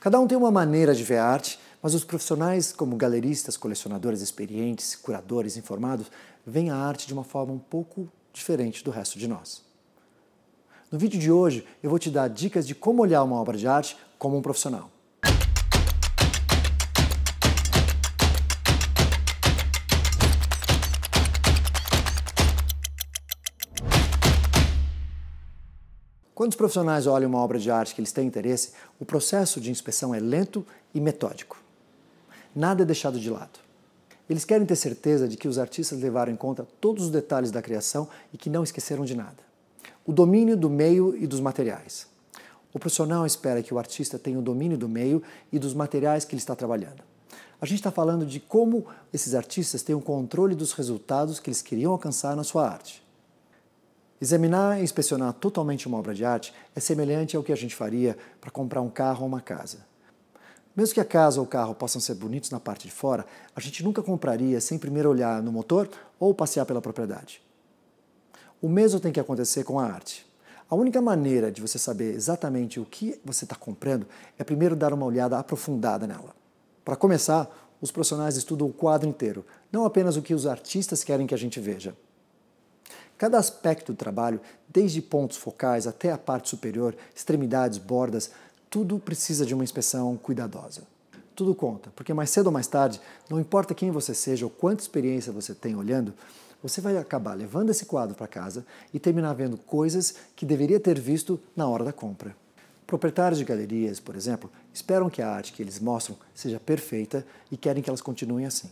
Cada um tem uma maneira de ver a arte, mas os profissionais, como galeristas, colecionadores experientes, curadores informados, veem a arte de uma forma um pouco diferente do resto de nós. No vídeo de hoje, eu vou te dar dicas de como olhar uma obra de arte como um profissional. Quando os profissionais olham uma obra de arte que eles têm interesse, o processo de inspeção é lento e metódico. Nada é deixado de lado. Eles querem ter certeza de que os artistas levaram em conta todos os detalhes da criação e que não esqueceram de nada. O domínio do meio e dos materiais. O profissional espera que o artista tenha o domínio do meio e dos materiais que ele está trabalhando. A gente está falando de como esses artistas têm o controle dos resultados que eles queriam alcançar na sua arte. Examinar e inspecionar totalmente uma obra de arte é semelhante ao que a gente faria para comprar um carro ou uma casa. Mesmo que a casa ou o carro possam ser bonitos na parte de fora, a gente nunca compraria sem primeiro olhar no motor ou passear pela propriedade. O mesmo tem que acontecer com a arte. A única maneira de você saber exatamente o que você está comprando é primeiro dar uma olhada aprofundada nela. Para começar, os profissionais estudam o quadro inteiro, não apenas o que os artistas querem que a gente veja. Cada aspecto do trabalho, desde pontos focais até a parte superior, extremidades, bordas, tudo precisa de uma inspeção cuidadosa. Tudo conta, porque mais cedo ou mais tarde, não importa quem você seja ou quanta experiência você tem olhando, você vai acabar levando esse quadro para casa e terminar vendo coisas que deveria ter visto na hora da compra. Proprietários de galerias, por exemplo, esperam que a arte que eles mostram seja perfeita e querem que elas continuem assim.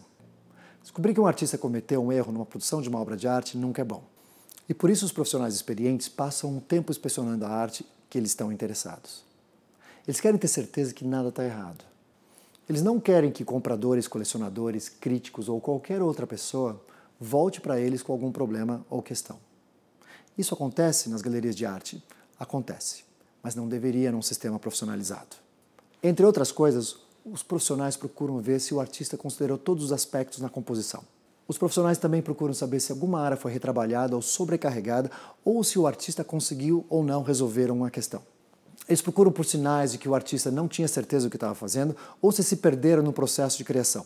Descobrir que um artista cometeu um erro numa produção de uma obra de arte nunca é bom. E por isso os profissionais experientes passam um tempo inspecionando a arte que eles estão interessados. Eles querem ter certeza que nada está errado. Eles não querem que compradores, colecionadores, críticos ou qualquer outra pessoa volte para eles com algum problema ou questão. Isso acontece nas galerias de arte? Acontece, mas não deveria num sistema profissionalizado. Entre outras coisas, os profissionais procuram ver se o artista considerou todos os aspectos na composição. Os profissionais também procuram saber se alguma área foi retrabalhada ou sobrecarregada ou se o artista conseguiu ou não resolver uma questão. Eles procuram por sinais de que o artista não tinha certeza do que estava fazendo ou se se perderam no processo de criação.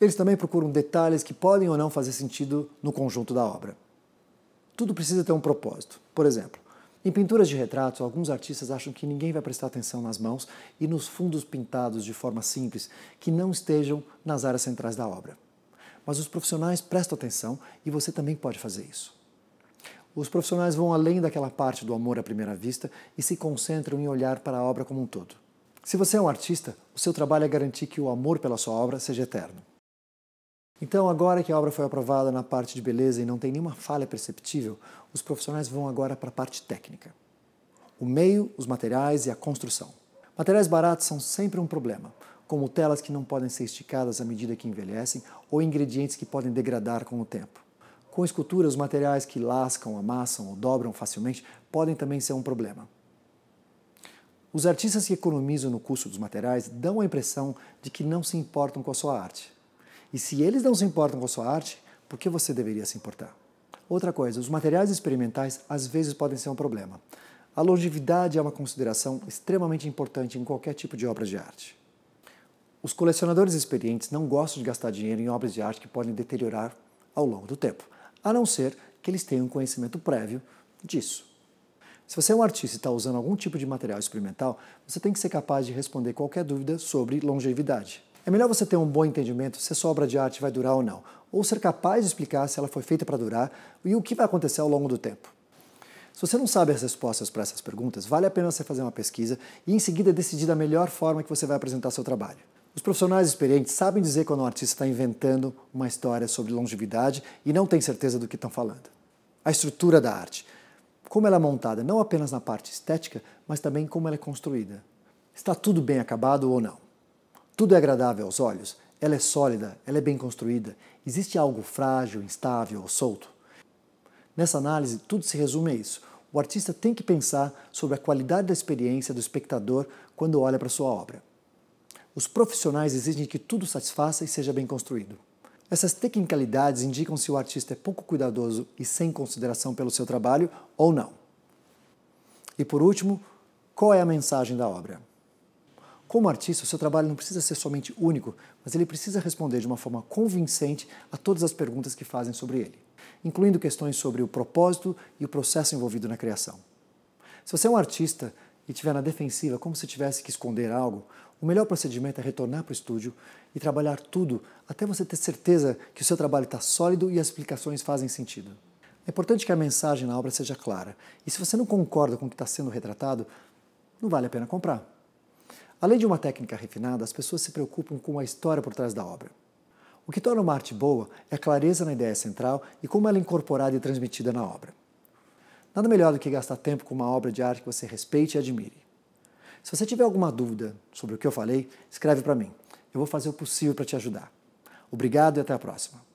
Eles também procuram detalhes que podem ou não fazer sentido no conjunto da obra. Tudo precisa ter um propósito. Por exemplo, em pinturas de retratos, alguns artistas acham que ninguém vai prestar atenção nas mãos e nos fundos pintados de forma simples que não estejam nas áreas centrais da obra mas os profissionais prestam atenção e você também pode fazer isso. Os profissionais vão além daquela parte do amor à primeira vista e se concentram em olhar para a obra como um todo. Se você é um artista, o seu trabalho é garantir que o amor pela sua obra seja eterno. Então, agora que a obra foi aprovada na parte de beleza e não tem nenhuma falha perceptível, os profissionais vão agora para a parte técnica. O meio, os materiais e a construção. Materiais baratos são sempre um problema como telas que não podem ser esticadas à medida que envelhecem ou ingredientes que podem degradar com o tempo. Com esculturas, os materiais que lascam, amassam ou dobram facilmente podem também ser um problema. Os artistas que economizam no custo dos materiais dão a impressão de que não se importam com a sua arte. E se eles não se importam com a sua arte, por que você deveria se importar? Outra coisa, os materiais experimentais às vezes podem ser um problema. A longevidade é uma consideração extremamente importante em qualquer tipo de obra de arte. Os colecionadores experientes não gostam de gastar dinheiro em obras de arte que podem deteriorar ao longo do tempo, a não ser que eles tenham conhecimento prévio disso. Se você é um artista e está usando algum tipo de material experimental, você tem que ser capaz de responder qualquer dúvida sobre longevidade. É melhor você ter um bom entendimento se a sua obra de arte vai durar ou não, ou ser capaz de explicar se ela foi feita para durar e o que vai acontecer ao longo do tempo. Se você não sabe as respostas para essas perguntas, vale a pena você fazer uma pesquisa e em seguida decidir da melhor forma que você vai apresentar seu trabalho. Os profissionais experientes sabem dizer quando um artista está inventando uma história sobre longevidade e não tem certeza do que estão falando. A estrutura da arte, como ela é montada, não apenas na parte estética, mas também como ela é construída. Está tudo bem acabado ou não? Tudo é agradável aos olhos? Ela é sólida? Ela é bem construída? Existe algo frágil, instável ou solto? Nessa análise, tudo se resume a isso. O artista tem que pensar sobre a qualidade da experiência do espectador quando olha para sua obra. Os profissionais exigem que tudo satisfaça e seja bem construído. Essas tecnicalidades indicam se o artista é pouco cuidadoso e sem consideração pelo seu trabalho ou não. E por último, qual é a mensagem da obra? Como artista, o seu trabalho não precisa ser somente único, mas ele precisa responder de uma forma convincente a todas as perguntas que fazem sobre ele, incluindo questões sobre o propósito e o processo envolvido na criação. Se você é um artista, e estiver na defensiva, como se tivesse que esconder algo, o melhor procedimento é retornar para o estúdio e trabalhar tudo até você ter certeza que o seu trabalho está sólido e as explicações fazem sentido. É importante que a mensagem na obra seja clara, e se você não concorda com o que está sendo retratado, não vale a pena comprar. Além de uma técnica refinada, as pessoas se preocupam com a história por trás da obra. O que torna uma arte boa é a clareza na ideia central e como ela é incorporada e transmitida na obra. Nada melhor do que gastar tempo com uma obra de arte que você respeite e admire. Se você tiver alguma dúvida sobre o que eu falei, escreve para mim. Eu vou fazer o possível para te ajudar. Obrigado e até a próxima.